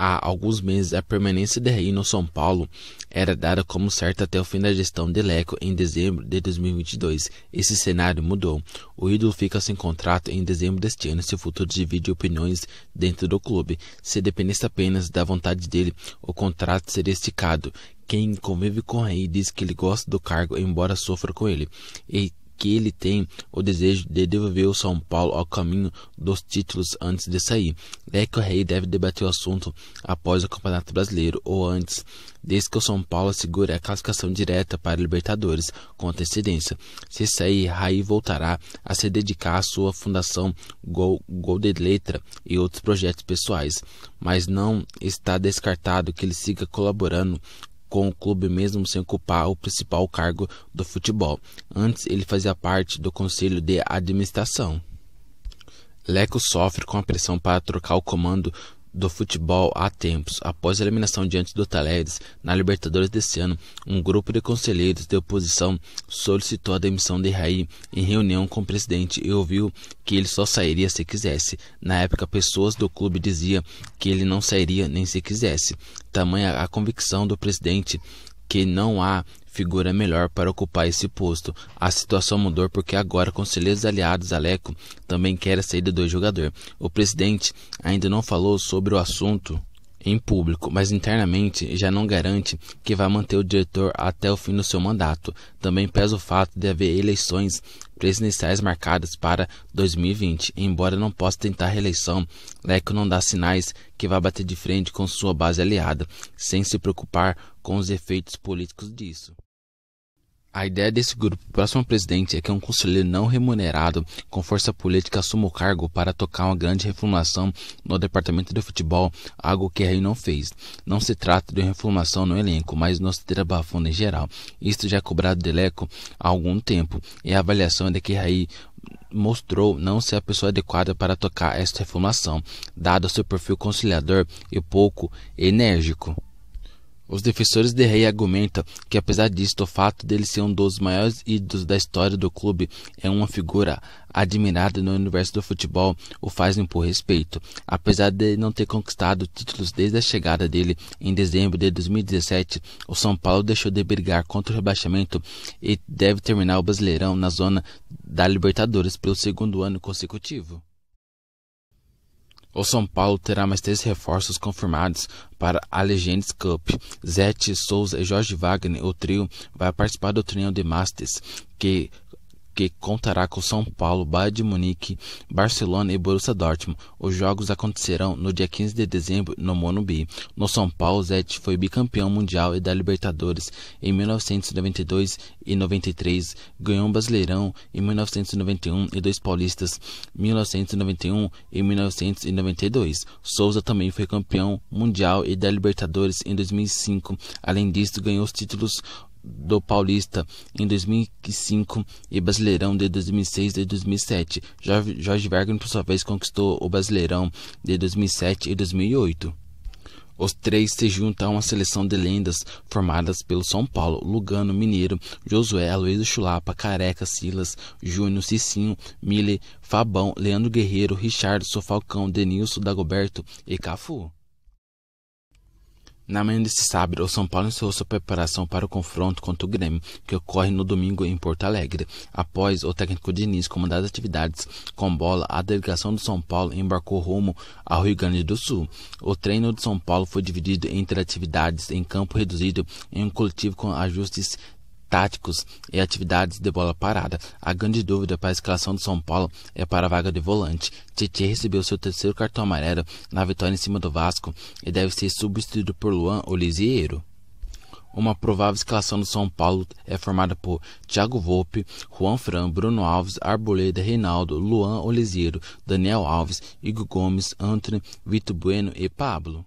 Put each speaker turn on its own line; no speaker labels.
há alguns meses, a permanência de Raí no São Paulo era dada como certa até o fim da gestão de Leco em dezembro de 2022. Esse cenário mudou. O ídolo fica sem contrato em dezembro deste ano se o futuro divide opiniões dentro do clube. Se dependesse apenas da vontade dele, o contrato seria esticado. Quem convive com Raí diz que ele gosta do cargo, embora sofra com ele, e que ele tem o desejo de devolver o São Paulo ao caminho dos títulos antes de sair. É que o rei deve debater o assunto após o Campeonato Brasileiro ou antes, desde que o São Paulo segure a classificação direta para Libertadores com antecedência. Se sair, Raí voltará a se dedicar à sua fundação Gol, Gol de Letra e outros projetos pessoais, mas não está descartado que ele siga colaborando com o clube mesmo sem ocupar o principal cargo do futebol. Antes ele fazia parte do conselho de administração. Leco sofre com a pressão para trocar o comando do futebol há tempos. Após a eliminação diante do Talheres na Libertadores desse ano, um grupo de conselheiros de oposição solicitou a demissão de Raí em reunião com o presidente e ouviu que ele só sairia se quisesse. Na época, pessoas do clube diziam que ele não sairia nem se quisesse. Tamanha a convicção do presidente que não há figura melhor para ocupar esse posto. A situação mudou porque agora conselheiros aliados a Leco também querem a saída do jogador. O presidente ainda não falou sobre o assunto em público, mas internamente já não garante que vai manter o diretor até o fim do seu mandato. Também pesa o fato de haver eleições presidenciais marcadas para 2020. Embora não possa tentar reeleição, Leco não dá sinais que vai bater de frente com sua base aliada, sem se preocupar com os efeitos políticos disso. A ideia desse grupo próximo ao presidente é que um conselheiro não remunerado com força política assuma o cargo para tocar uma grande reformulação no departamento do futebol, algo que Ray Rei não fez. Não se trata de uma reformulação no elenco, mas no abafando em geral. Isto já é cobrado de Leco há algum tempo, e a avaliação é de que Ray mostrou não ser a pessoa adequada para tocar esta reformação, dado seu perfil conciliador e pouco enérgico. Os defensores de Rei argumentam que, apesar disto, o fato dele ser um dos maiores ídolos da história do clube é uma figura admirada no universo do futebol, o faz por respeito. Apesar de não ter conquistado títulos desde a chegada dele em dezembro de 2017, o São Paulo deixou de brigar contra o rebaixamento e deve terminar o Brasileirão na zona da Libertadores pelo segundo ano consecutivo. O São Paulo terá mais três reforços confirmados para a Legends Cup. Zete, Souza e Jorge Wagner, o trio, vai participar do treino de Masters, que que contará com São Paulo, Bayern de Munique, Barcelona e Borussia Dortmund. Os jogos acontecerão no dia 15 de dezembro no Monumbi. No São Paulo, Zete foi bicampeão mundial e da Libertadores em 1992 e 93, ganhou um Brasileirão em 1991 e dois Paulistas 1991 e 1992. Souza também foi campeão mundial e da Libertadores em 2005. Além disso, ganhou os títulos do Paulista em 2005 e Brasileirão de 2006 e 2007. Jorge Bergman, por sua vez, conquistou o Brasileirão de 2007 e 2008. Os três se juntam a uma seleção de lendas formadas pelo São Paulo, Lugano, Mineiro, Josué, Aloysio Chulapa, Careca, Silas, Júnior, Cicinho, Mille, Fabão, Leandro Guerreiro, Richard, Sofalcão, Denilson, Dagoberto e Cafu. Na manhã deste sábado, o São Paulo encerrou sua preparação para o confronto contra o Grêmio, que ocorre no domingo em Porto Alegre. Após o técnico Diniz comandar as atividades com bola, a delegação do São Paulo embarcou rumo ao Rio Grande do Sul. O treino do São Paulo foi dividido entre atividades em campo reduzido em um coletivo com ajustes táticos e atividades de bola parada. A grande dúvida para a escalação do São Paulo é para a vaga de volante. Tietchan recebeu seu terceiro cartão amarelo na vitória em cima do Vasco e deve ser substituído por Luan Oliveira. Uma provável escalação do São Paulo é formada por Thiago Volpe, Juan Fran, Bruno Alves, Arboleda, Reinaldo, Luan Oliveira, Daniel Alves, Igor Gomes, Antônio, Vitor Bueno e Pablo.